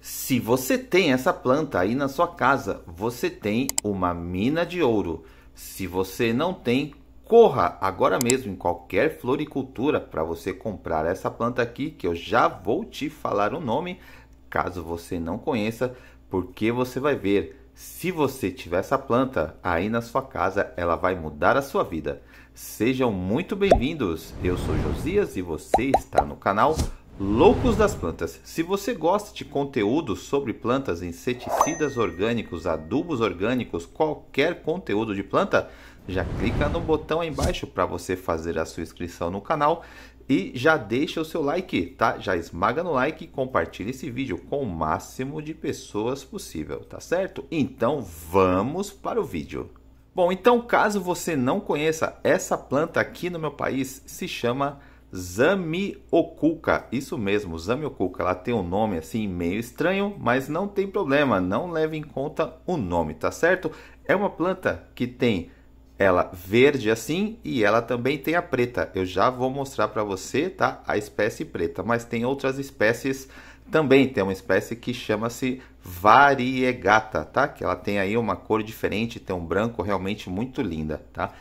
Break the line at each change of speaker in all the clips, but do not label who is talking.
Se você tem essa planta aí na sua casa, você tem uma mina de ouro. Se você não tem, corra agora mesmo em qualquer floricultura para você comprar essa planta aqui, que eu já vou te falar o nome, caso você não conheça, porque você vai ver. Se você tiver essa planta aí na sua casa, ela vai mudar a sua vida. Sejam muito bem-vindos. Eu sou Josias e você está no canal Loucos das Plantas. Se você gosta de conteúdo sobre plantas, inseticidas orgânicos, adubos orgânicos, qualquer conteúdo de planta, já clica no botão aí embaixo para você fazer a sua inscrição no canal e já deixa o seu like, tá? Já esmaga no like e compartilha esse vídeo com o máximo de pessoas possível, tá certo? Então vamos para o vídeo. Bom, então caso você não conheça, essa planta aqui no meu país se chama Zami Okuka, isso mesmo, Zami Okuka. Ela tem um nome assim meio estranho, mas não tem problema, não leve em conta o nome, tá certo? É uma planta que tem ela verde assim e ela também tem a preta. Eu já vou mostrar para você, tá? A espécie preta, mas tem outras espécies também. Tem uma espécie que chama-se variegata, tá? Que ela tem aí uma cor diferente, tem um branco realmente muito linda, tá?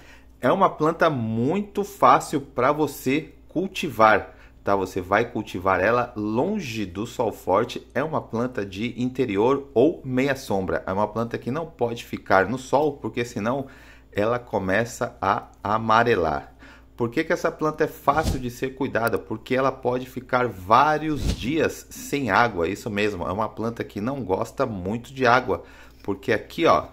É uma planta muito fácil para você cultivar, tá? Você vai cultivar ela longe do sol forte. É uma planta de interior ou meia sombra. É uma planta que não pode ficar no sol, porque senão ela começa a amarelar. Por que, que essa planta é fácil de ser cuidada? Porque ela pode ficar vários dias sem água, isso mesmo. É uma planta que não gosta muito de água, porque aqui, ó,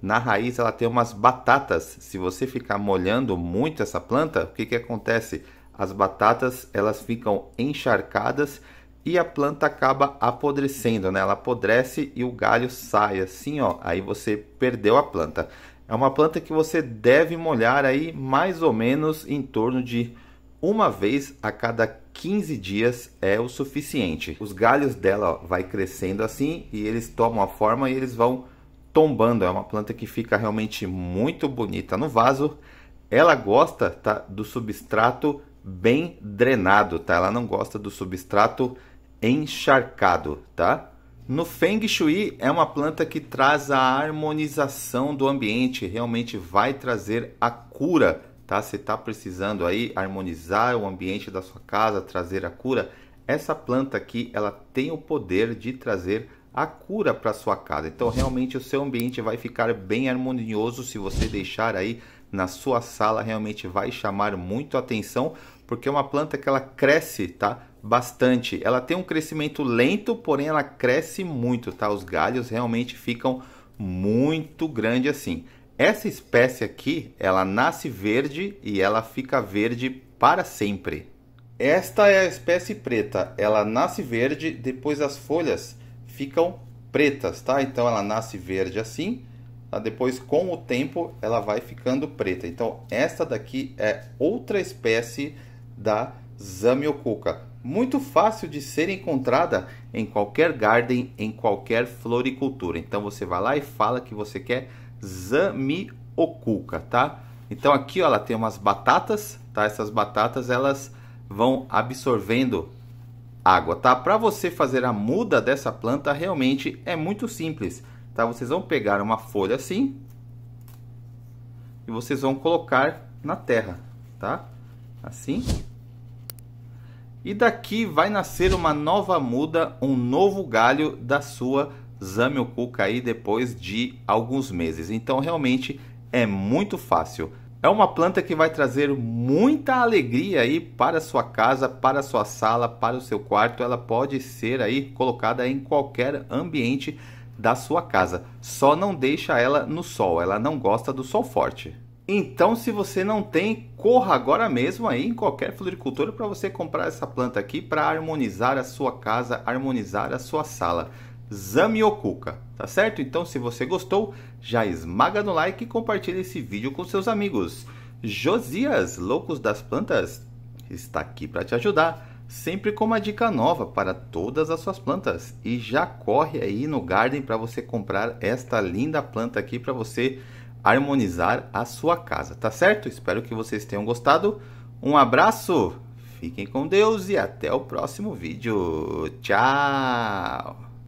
na raiz ela tem umas batatas. Se você ficar molhando muito essa planta, o que, que acontece? As batatas elas ficam encharcadas e a planta acaba apodrecendo, né? Ela apodrece e o galho sai assim, ó. Aí você perdeu a planta. É uma planta que você deve molhar aí mais ou menos em torno de uma vez a cada 15 dias é o suficiente. Os galhos dela ó, vai crescendo assim e eles tomam a forma e eles vão tombando. É uma planta que fica realmente muito bonita no vaso. Ela gosta tá, do substrato bem drenado, tá? Ela não gosta do substrato encharcado, tá? No Feng Shui é uma planta que traz a harmonização do ambiente, realmente vai trazer a cura, tá? Você está precisando aí harmonizar o ambiente da sua casa, trazer a cura, essa planta aqui, ela tem o poder de trazer a cura para sua casa. Então, realmente o seu ambiente vai ficar bem harmonioso se você deixar aí na sua sala, realmente vai chamar muito atenção, porque é uma planta que ela cresce, tá? Bastante. Ela tem um crescimento lento, porém ela cresce muito, tá? Os galhos realmente ficam muito grande assim. Essa espécie aqui, ela nasce verde e ela fica verde para sempre. Esta é a espécie preta. Ela nasce verde, depois as folhas ficam pretas, tá? Então ela nasce verde assim, tá? depois com o tempo ela vai ficando preta. Então esta daqui é outra espécie da Zamioculca, muito fácil de ser encontrada em qualquer garden, em qualquer floricultura. Então você vai lá e fala que você quer Zamioculca, tá? Então aqui ó, ela tem umas batatas, tá? Essas batatas elas vão absorvendo água, tá? Para você fazer a muda dessa planta realmente é muito simples, tá? Vocês vão pegar uma folha assim e vocês vão colocar na terra, tá? Assim. E daqui vai nascer uma nova muda, um novo galho da sua Zamiocuca aí depois de alguns meses. Então realmente é muito fácil. É uma planta que vai trazer muita alegria aí para sua casa, para sua sala, para o seu quarto. Ela pode ser aí colocada em qualquer ambiente da sua casa. Só não deixa ela no sol, ela não gosta do sol forte. Então, se você não tem, corra agora mesmo aí em qualquer floricultura para você comprar essa planta aqui para harmonizar a sua casa, harmonizar a sua sala. Zamiokuka, tá certo? Então se você gostou, já esmaga no like e compartilha esse vídeo com seus amigos. Josias, Loucos das Plantas, está aqui para te ajudar, sempre com uma dica nova para todas as suas plantas. E já corre aí no Garden para você comprar esta linda planta aqui para você harmonizar a sua casa, tá certo? Espero que vocês tenham gostado. Um abraço, fiquem com Deus e até o próximo vídeo. Tchau!